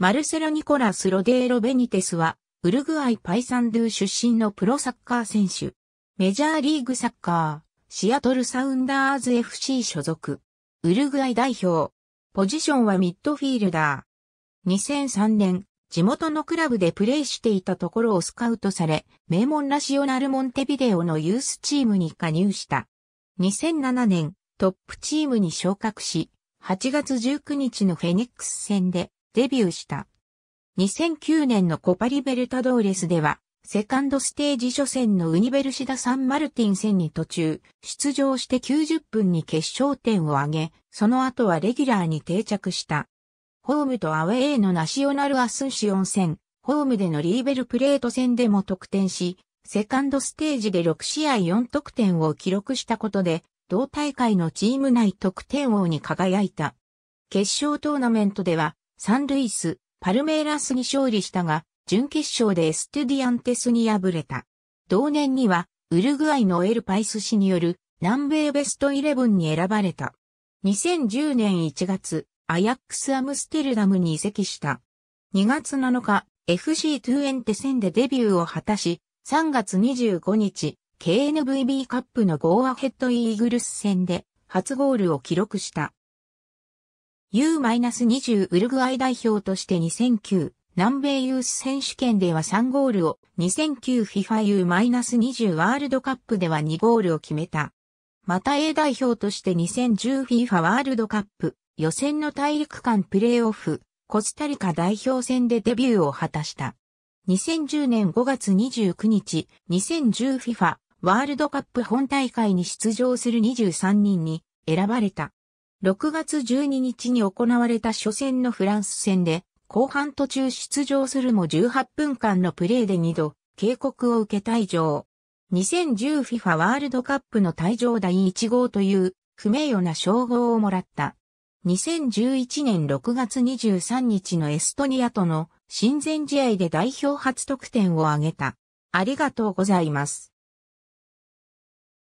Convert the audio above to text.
マルセロ・ニコラス・ロデーロ・ベニテスは、ウルグアイ・パイサンドゥ出身のプロサッカー選手。メジャーリーグサッカー、シアトル・サウンダーズ FC 所属。ウルグアイ代表。ポジションはミッドフィールダー。2003年、地元のクラブでプレーしていたところをスカウトされ、名門ラシオナル・モンテビデオのユースチームに加入した。2007年、トップチームに昇格し、8月19日のフェニックス戦で、デビューした。2009年のコパリベルタドーレスでは、セカンドステージ初戦のウニベルシダ・サンマルティン戦に途中、出場して90分に決勝点を挙げ、その後はレギュラーに定着した。ホームとアウェーのナショナルアスンシオン戦、ホームでのリーベルプレート戦でも得点し、セカンドステージで6試合4得点を記録したことで、同大会のチーム内得点王に輝いた。決勝トーナメントでは、サンルイス、パルメイラスに勝利したが、準決勝でエステディアンテスに敗れた。同年には、ウルグアイのエルパイス氏による南米ベストイレブンに選ばれた。2010年1月、アヤックスアムステルダムに移籍した。2月7日、f c トゥエンテ戦でデビューを果たし、3月25日、KNVB カップのゴーアヘッドイーグルス戦で初ゴールを記録した。U-20 ウルグアイ代表として2009南米ユース選手権では3ゴールを、2009 FIFA U-20 ワールドカップでは2ゴールを決めた。また A 代表として 2010FIFA ワールドカップ予選の大陸間プレーオフコスタリカ代表戦でデビューを果たした。2010年5月29日、2010FIFA ワールドカップ本大会に出場する23人に選ばれた。6月12日に行われた初戦のフランス戦で、後半途中出場するも18分間のプレーで2度、警告を受け退場。2010FIFA ワールドカップの退場第1号という不名誉な称号をもらった。2011年6月23日のエストニアとの親善試合で代表初得点を挙げた。ありがとうございます。